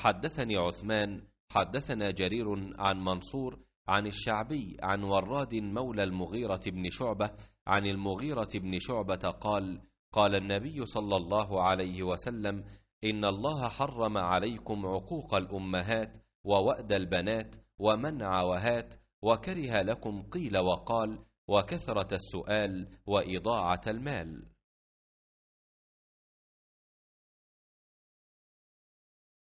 حدثني عثمان حدثنا جرير عن منصور عن الشعبي عن وراد مولى المغيرة بن شعبة عن المغيرة بن شعبة قال قال النبي صلى الله عليه وسلم إن الله حرم عليكم عقوق الأمهات ووأد البنات ومنع عوهات وكره لكم قيل وقال وكثرة السؤال وإضاعة المال